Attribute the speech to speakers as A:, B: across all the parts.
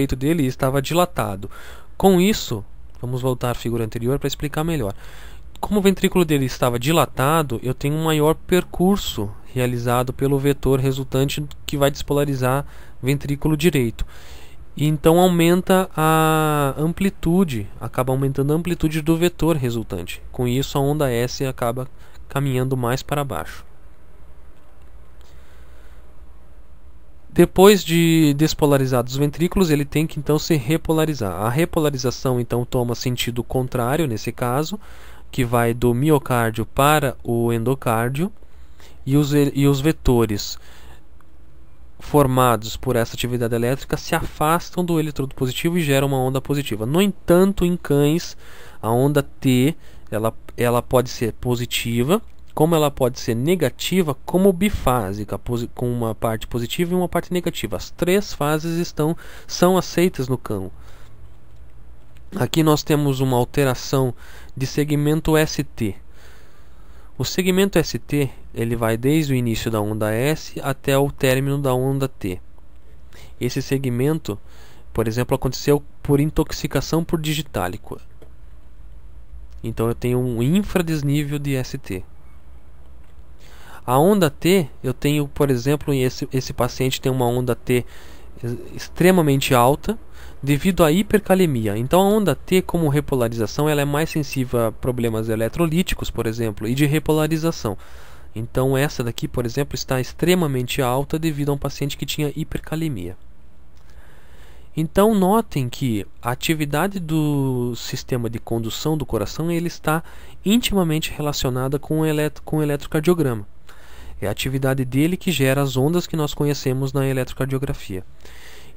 A: peito dele estava dilatado. Com isso, vamos voltar à figura anterior para explicar melhor. Como o ventrículo dele estava dilatado, eu tenho um maior percurso realizado pelo vetor resultante que vai despolarizar ventrículo direito. E então aumenta a amplitude, acaba aumentando a amplitude do vetor resultante. Com isso, a onda S acaba caminhando mais para baixo. Depois de despolarizados os ventrículos, ele tem que então se repolarizar. A repolarização então toma sentido contrário nesse caso, que vai do miocárdio para o endocárdio, e os, e os vetores formados por essa atividade elétrica se afastam do eletrodo positivo e geram uma onda positiva. No entanto, em cães, a onda T ela, ela pode ser positiva como ela pode ser negativa como bifásica, com uma parte positiva e uma parte negativa. As três fases estão são aceitas no cão. Aqui nós temos uma alteração de segmento ST. O segmento ST ele vai desde o início da onda S até o término da onda T. Esse segmento, por exemplo, aconteceu por intoxicação por digitálico. Então eu tenho um infradesnível de ST. A onda T, eu tenho, por exemplo, esse, esse paciente tem uma onda T extremamente alta devido à hipercalemia. Então a onda T, como repolarização, ela é mais sensível a problemas eletrolíticos, por exemplo, e de repolarização. Então essa daqui, por exemplo, está extremamente alta devido a um paciente que tinha hipercalemia. Então notem que a atividade do sistema de condução do coração ele está intimamente relacionada com o, eletro, com o eletrocardiograma. É a atividade dele que gera as ondas que nós conhecemos na eletrocardiografia.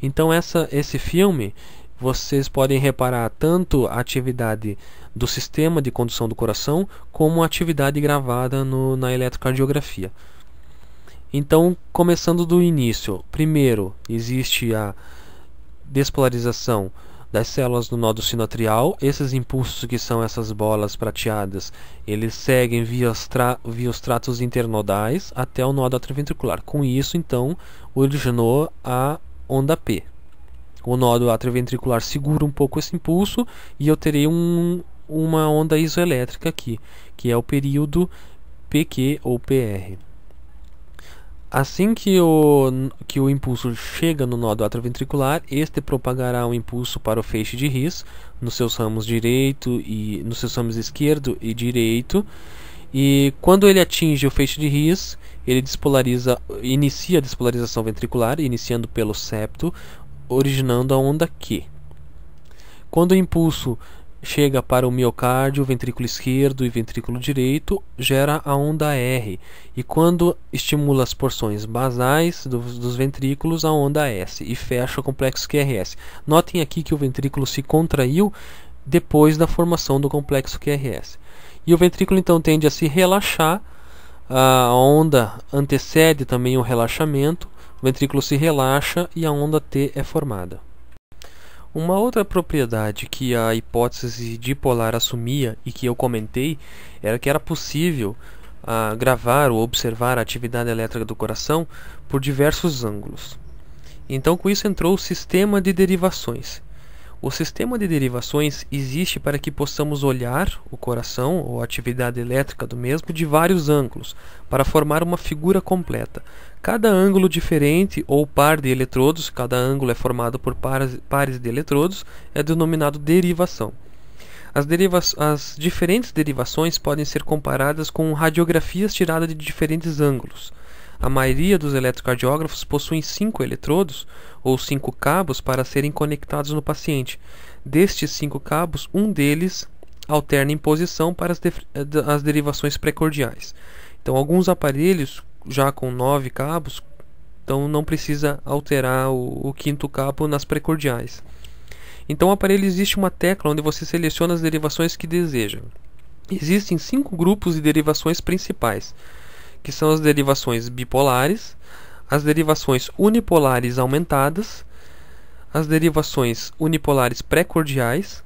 A: Então essa, esse filme, vocês podem reparar tanto a atividade do sistema de condução do coração, como a atividade gravada no, na eletrocardiografia. Então, começando do início. Primeiro, existe a despolarização das células do nodo sinoatrial. Esses impulsos que são essas bolas prateadas, eles seguem via, tra... via os tratos internodais até o nodo atrioventricular. Com isso, então, originou a onda P. O nodo atrioventricular segura um pouco esse impulso e eu terei um, uma onda isoelétrica aqui, que é o período PQ ou PR. Assim que o, que o impulso chega no nó do átrio este propagará um impulso para o feixe de His nos seus ramos direito e nos seus ramos esquerdo e direito. E quando ele atinge o feixe de His, ele despolariza, inicia a despolarização ventricular, iniciando pelo septo, originando a onda Q. Quando o impulso chega para o miocárdio, ventrículo esquerdo e ventrículo direito, gera a onda R. E quando estimula as porções basais dos, dos ventrículos, a onda S. E fecha o complexo QRS. Notem aqui que o ventrículo se contraiu depois da formação do complexo QRS. E o ventrículo então tende a se relaxar, a onda antecede também o relaxamento, o ventrículo se relaxa e a onda T é formada. Uma outra propriedade que a hipótese dipolar assumia e que eu comentei era que era possível ah, gravar ou observar a atividade elétrica do coração por diversos ângulos. Então, com isso entrou o sistema de derivações, o sistema de derivações existe para que possamos olhar o coração ou a atividade elétrica do mesmo de vários ângulos, para formar uma figura completa. Cada ângulo diferente ou par de eletrodos, cada ângulo é formado por pares de eletrodos, é denominado derivação. As, deriva as diferentes derivações podem ser comparadas com radiografias tiradas de diferentes ângulos. A maioria dos eletrocardiógrafos possuem cinco eletrodos ou cinco cabos para serem conectados no paciente. Destes cinco cabos, um deles alterna em posição para as, eh, as derivações precordiais. Então, alguns aparelhos já com nove cabos, então não precisa alterar o, o quinto cabo nas precordiais. Então, o aparelho existe uma tecla onde você seleciona as derivações que deseja. Existem cinco grupos de derivações principais que são as derivações bipolares, as derivações unipolares aumentadas, as derivações unipolares precordiais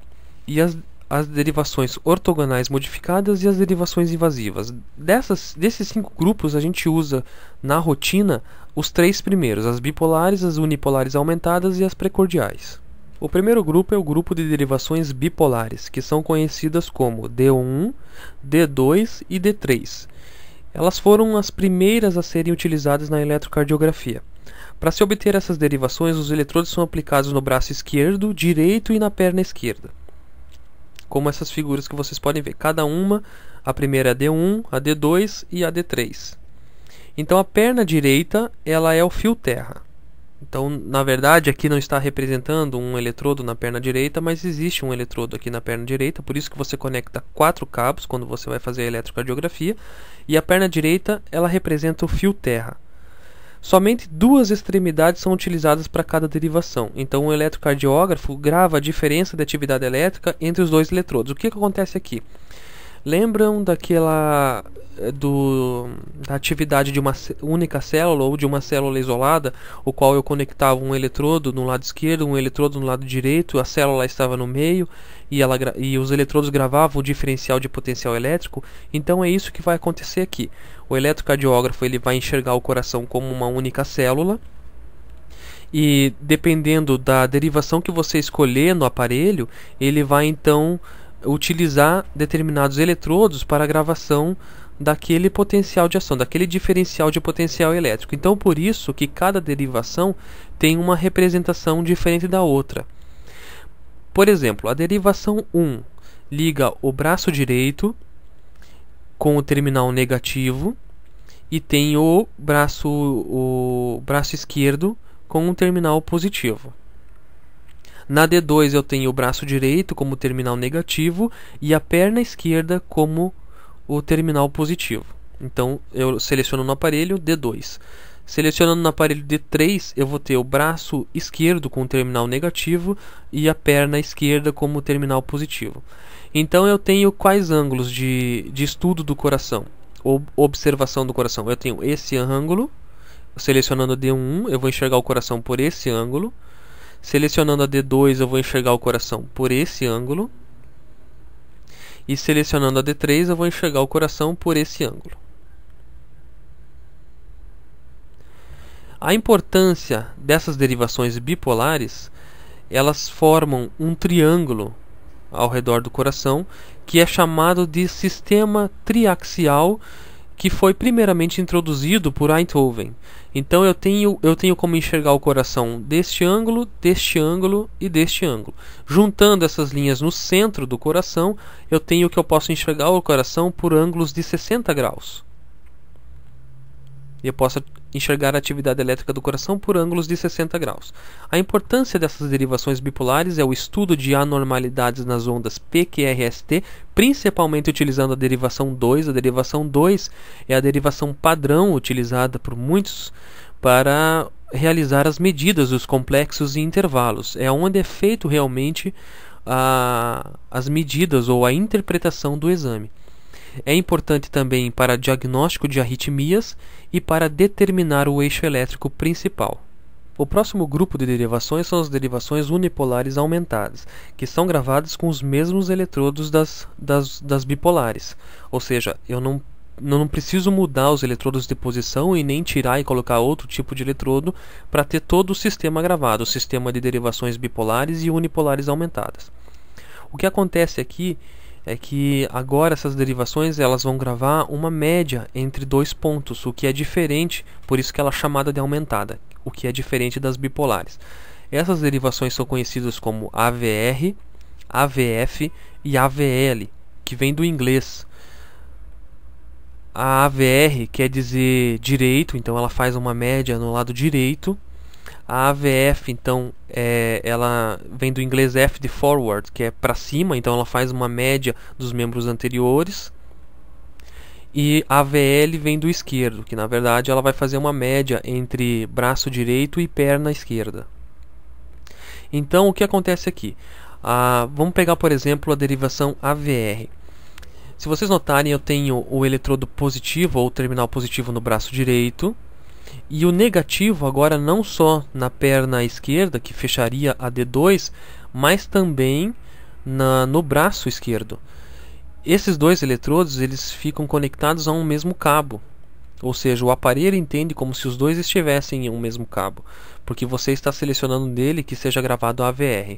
A: e as, as derivações ortogonais modificadas e as derivações invasivas. Dessas, desses cinco grupos, a gente usa na rotina os três primeiros, as bipolares, as unipolares aumentadas e as precordiais. O primeiro grupo é o grupo de derivações bipolares, que são conhecidas como D1, D2 e D3. Elas foram as primeiras a serem utilizadas na eletrocardiografia. Para se obter essas derivações, os eletrodos são aplicados no braço esquerdo, direito e na perna esquerda. Como essas figuras que vocês podem ver, cada uma, a primeira é a D1, a D2 e a D3. Então a perna direita, ela é o fio terra. Então, na verdade, aqui não está representando um eletrodo na perna direita, mas existe um eletrodo aqui na perna direita, por isso que você conecta quatro cabos quando você vai fazer a eletrocardiografia, e a perna direita ela representa o fio terra. Somente duas extremidades são utilizadas para cada derivação. Então, o eletrocardiógrafo grava a diferença de atividade elétrica entre os dois eletrodos. O que, que acontece aqui? Lembram daquela eh, do, da atividade de uma única célula ou de uma célula isolada, o qual eu conectava um eletrodo no lado esquerdo, um eletrodo no lado direito, a célula estava no meio e, ela, e os eletrodos gravavam o diferencial de potencial elétrico. Então é isso que vai acontecer aqui. O eletrocardiógrafo ele vai enxergar o coração como uma única célula. E dependendo da derivação que você escolher no aparelho, ele vai então utilizar determinados eletrodos para a gravação daquele potencial de ação, daquele diferencial de potencial elétrico. Então, por isso que cada derivação tem uma representação diferente da outra. Por exemplo, a derivação 1 liga o braço direito com o terminal negativo e tem o braço o braço esquerdo com o terminal positivo. Na D2 eu tenho o braço direito como terminal negativo e a perna esquerda como o terminal positivo. Então eu seleciono no aparelho D2. Selecionando no aparelho D3, eu vou ter o braço esquerdo com o terminal negativo e a perna esquerda como terminal positivo. Então eu tenho quais ângulos de, de estudo do coração? Ou observação do coração? Eu tenho esse ângulo, selecionando D1, eu vou enxergar o coração por esse ângulo. Selecionando a D2 eu vou enxergar o coração por esse ângulo. E selecionando a D3 eu vou enxergar o coração por esse ângulo. A importância dessas derivações bipolares, elas formam um triângulo ao redor do coração, que é chamado de sistema triaxial que foi primeiramente introduzido por Eindhoven. Então eu tenho, eu tenho como enxergar o coração deste ângulo, deste ângulo e deste ângulo. Juntando essas linhas no centro do coração, eu tenho que eu posso enxergar o coração por ângulos de 60 graus. E eu posso enxergar a atividade elétrica do coração por ângulos de 60 graus. A importância dessas derivações bipolares é o estudo de anormalidades nas ondas PQRST, principalmente utilizando a derivação 2. A derivação 2 é a derivação padrão utilizada por muitos para realizar as medidas dos complexos e intervalos. É onde é feito realmente a, as medidas ou a interpretação do exame. É importante também para diagnóstico de arritmias e para determinar o eixo elétrico principal. O próximo grupo de derivações são as derivações unipolares aumentadas, que são gravadas com os mesmos eletrodos das, das, das bipolares. Ou seja, eu não não preciso mudar os eletrodos de posição e nem tirar e colocar outro tipo de eletrodo para ter todo o sistema gravado, o sistema de derivações bipolares e unipolares aumentadas. O que acontece aqui é que agora essas derivações elas vão gravar uma média entre dois pontos, o que é diferente, por isso que ela é chamada de aumentada, o que é diferente das bipolares. Essas derivações são conhecidas como AVR, AVF e AVL, que vem do inglês. A AVR quer dizer direito, então ela faz uma média no lado direito, a AVF, então, é, ela vem do inglês F de forward, que é para cima, então ela faz uma média dos membros anteriores. E a AVL vem do esquerdo, que na verdade ela vai fazer uma média entre braço direito e perna esquerda. Então, o que acontece aqui? Ah, vamos pegar, por exemplo, a derivação AVR. Se vocês notarem, eu tenho o eletrodo positivo ou terminal positivo no braço direito e o negativo agora não só na perna esquerda, que fecharia a D2, mas também na, no braço esquerdo. Esses dois eletrodos eles ficam conectados a um mesmo cabo. Ou seja, o aparelho entende como se os dois estivessem em um mesmo cabo, porque você está selecionando dele que seja gravado AVR.